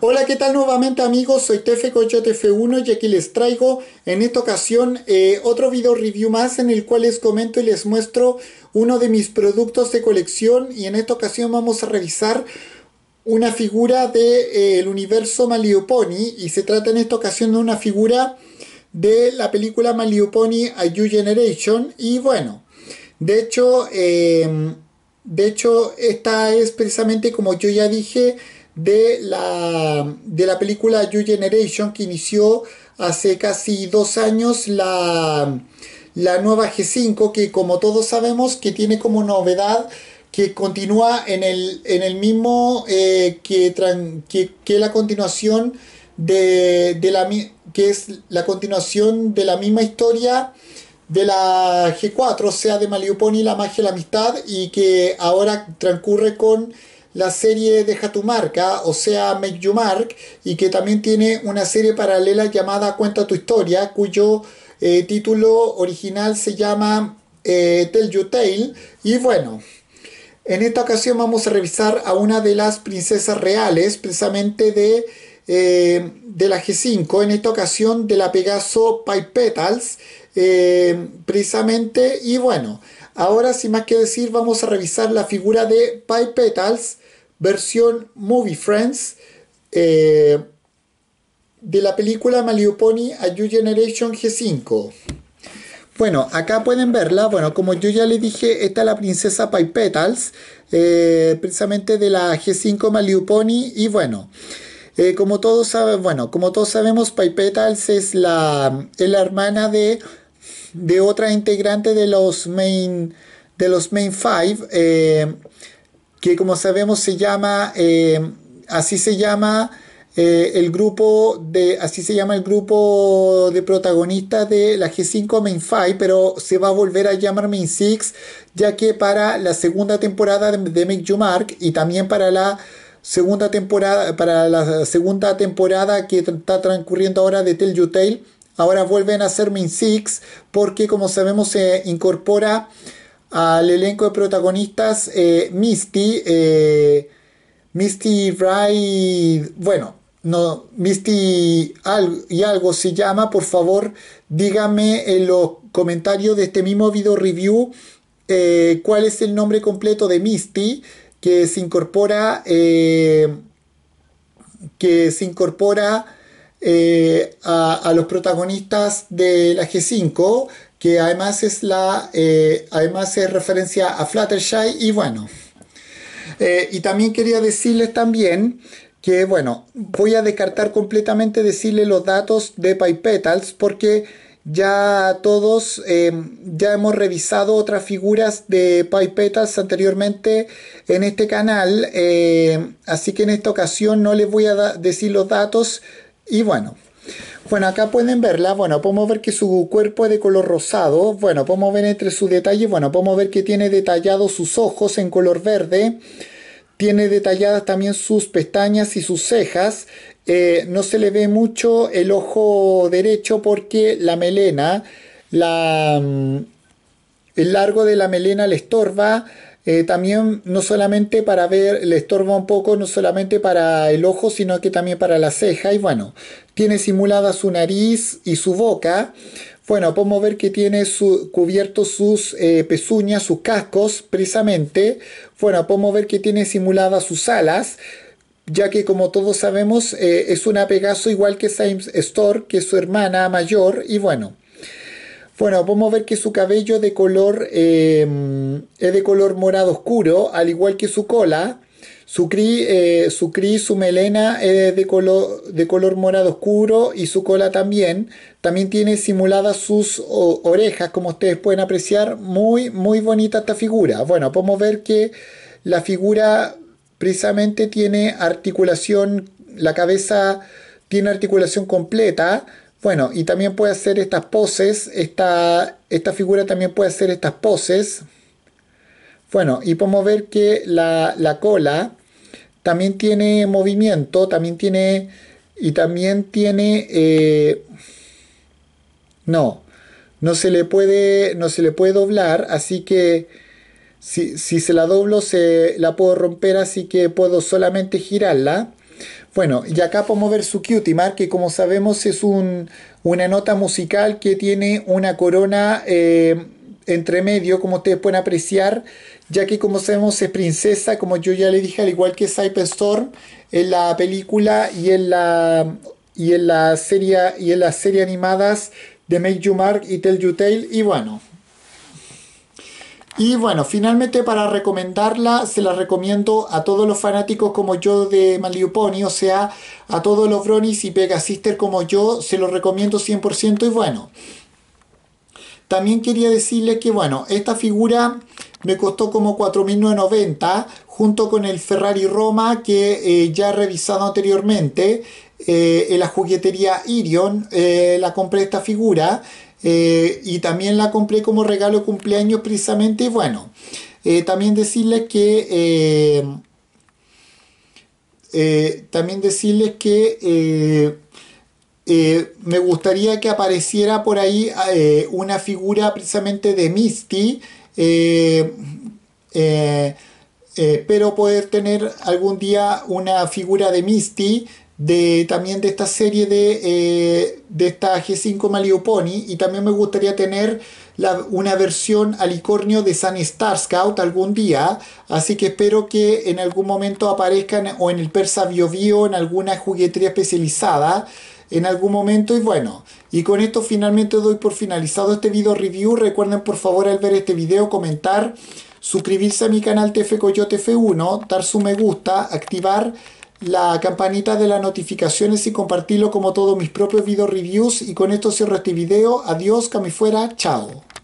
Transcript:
Hola, ¿qué tal nuevamente amigos? Soy tf 1 y aquí les traigo en esta ocasión eh, otro video review más en el cual les comento y les muestro uno de mis productos de colección y en esta ocasión vamos a revisar una figura del de, eh, el universo Pony y se trata en esta ocasión de una figura de la película Pony: A You Generation y bueno, de hecho, eh, de hecho esta es precisamente como yo ya dije de la, de la película You Generation que inició hace casi dos años la, la nueva G5 que como todos sabemos que tiene como novedad que continúa en el, en el mismo eh, que, la continuación de, la que es la continuación de la misma historia de la G4, o sea de Maliuponi, la magia y la amistad, y que ahora transcurre con la serie Deja tu marca, o sea, Make You Mark, y que también tiene una serie paralela llamada Cuenta tu historia, cuyo eh, título original se llama eh, Tell You Tale. Y bueno, en esta ocasión vamos a revisar a una de las princesas reales, precisamente de, eh, de la G5, en esta ocasión de la Pegaso Pipe Petals, precisamente. Y bueno, ahora sin más que decir, vamos a revisar la figura de Pipe Petals, versión Movie Friends eh, de la película Pony a You Generation G5. Bueno, acá pueden verla. Bueno, como yo ya le dije, esta es la princesa Pipetals, eh, precisamente de la G5 Maliuponi. Y bueno, eh, como, todos saben, bueno como todos sabemos, Petals es la, es la hermana de, de otra integrante de los Main, de los main Five. Eh, que como sabemos se llama, eh, así se llama eh, el grupo de, así se llama el grupo de protagonistas de la G5 Main pero se va a volver a llamar Main 6, ya que para la segunda temporada de, Make You Mark y también para la segunda temporada, para la segunda temporada que está transcurriendo ahora de Tell You Tale, ahora vuelven a ser Main Six porque como sabemos se incorpora al elenco de protagonistas eh, Misty, eh, Misty Wright, bueno, no, Misty y algo se llama, por favor, dígame en los comentarios de este mismo video review eh, cuál es el nombre completo de Misty que se incorpora, que se incorpora a, a los protagonistas de la G5 que además es la eh, además es referencia a Fluttershy y bueno eh, y también quería decirles también que bueno voy a descartar completamente decirles los datos de Petals. porque ya todos eh, ya hemos revisado otras figuras de Petals anteriormente en este canal así que en esta ocasión no les voy a decir los datos y bueno bueno, acá pueden verla, bueno, podemos ver que su cuerpo es de color rosado, bueno, podemos ver entre sus detalles, bueno, podemos ver que tiene detallados sus ojos en color verde, tiene detalladas también sus pestañas y sus cejas, eh, no se le ve mucho el ojo derecho porque la melena, la, mm, el largo de la melena le estorba, eh, también no solamente para ver, le estorba un poco, no solamente para el ojo, sino que también para la ceja. Y bueno, tiene simulada su nariz y su boca. Bueno, podemos ver que tiene su, cubierto sus eh, pezuñas, sus cascos, precisamente. Bueno, podemos ver que tiene simuladas sus alas ya que como todos sabemos eh, es una Pegaso igual que Saint Store, que es su hermana mayor, y bueno, bueno, podemos ver que su cabello de color, eh, es de color morado oscuro, al igual que su cola. Su cris, eh, su, melena es de color, morado oscuro y su cola también. También tiene simuladas sus orejas, como ustedes pueden apreciar. Muy, muy bonita esta figura. Bueno, podemos ver que la figura precisamente tiene articulación, la cabeza tiene articulación completa bueno, y también puede hacer estas poses, esta, esta figura también puede hacer estas poses. Bueno, y podemos ver que la, cola también tiene movimiento, también tiene... Y también tiene... Eh, no, no se le puede, no se le puede doblar, así que si, si se la doblo se la puedo romper, así que puedo solamente girarla. Bueno, y acá podemos ver su cutie mark, que como sabemos es una nota musical que tiene una corona eh, entre medio, como ustedes pueden apreciar, ya que como sabemos es princesa, como yo ya le dije, al igual que Storm en la película y en la, y en la serie y en las series animadas de Make You Mark y Tell You Tale y bueno, y bueno, finalmente para recomendarla, se la recomiendo a todos los fanáticos como yo de Maliuponi, o sea, a todos los Bronis y Pegasister como yo, se los recomiendo 100% y bueno. También quería decirles que bueno, esta figura me costó como 4.990 junto con el Ferrari Roma que eh, ya he revisado anteriormente eh, en la juguetería Irion, eh, la compré esta figura. Eh, y también la compré como regalo de cumpleaños precisamente. Y bueno, eh, también decirles que... Eh, también decirles que... me gustaría que apareciera por ahí una figura precisamente de Misty. espero poder tener algún día una figura de Misty también de esta serie de, eh, de esta G5 Malioponi y también me gustaría tener una versión alicornio de Sunny Star Scout algún día así que espero que en algún momento aparezcan o en el Persa Bio Bio en alguna juguetería especializada en algún momento y bueno y con esto finalmente doy por finalizado este video review recuerden por favor al ver este video comentar suscribirse a mi canal TF Coyote F1 dar su me gusta activar la campanita de las notificaciones y compartirlo como todos mis propios video reviews. Y con esto cierro este video. Adiós, que fuera. Chao.